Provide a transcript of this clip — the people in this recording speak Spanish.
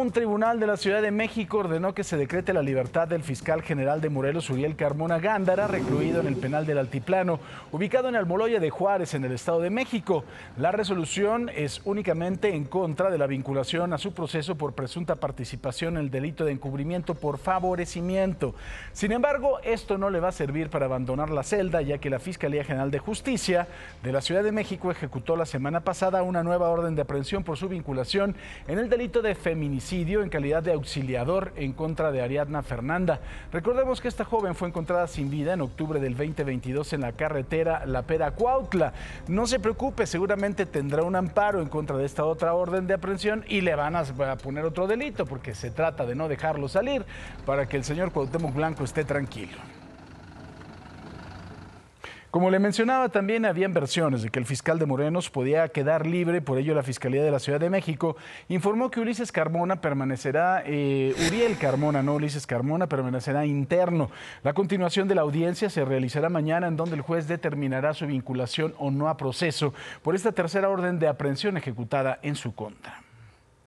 un tribunal de la Ciudad de México ordenó que se decrete la libertad del fiscal general de Morelos, Uriel Carmona Gándara, recluido en el penal del Altiplano, ubicado en Almoloya de Juárez, en el Estado de México. La resolución es únicamente en contra de la vinculación a su proceso por presunta participación en el delito de encubrimiento por favorecimiento. Sin embargo, esto no le va a servir para abandonar la celda, ya que la Fiscalía General de Justicia de la Ciudad de México ejecutó la semana pasada una nueva orden de aprehensión por su vinculación en el delito de feminicidio en calidad de auxiliador en contra de Ariadna Fernanda. Recordemos que esta joven fue encontrada sin vida en octubre del 2022 en la carretera La Pera Cuautla. No se preocupe, seguramente tendrá un amparo en contra de esta otra orden de aprehensión y le van a poner otro delito porque se trata de no dejarlo salir para que el señor Cuauhtémoc Blanco esté tranquilo. Como le mencionaba, también habían versiones de que el fiscal de Morenos podía quedar libre, por ello la Fiscalía de la Ciudad de México informó que Ulises Carmona permanecerá, eh, Uriel Carmona, no Ulises Carmona, permanecerá interno. La continuación de la audiencia se realizará mañana en donde el juez determinará su vinculación o no a proceso por esta tercera orden de aprehensión ejecutada en su contra.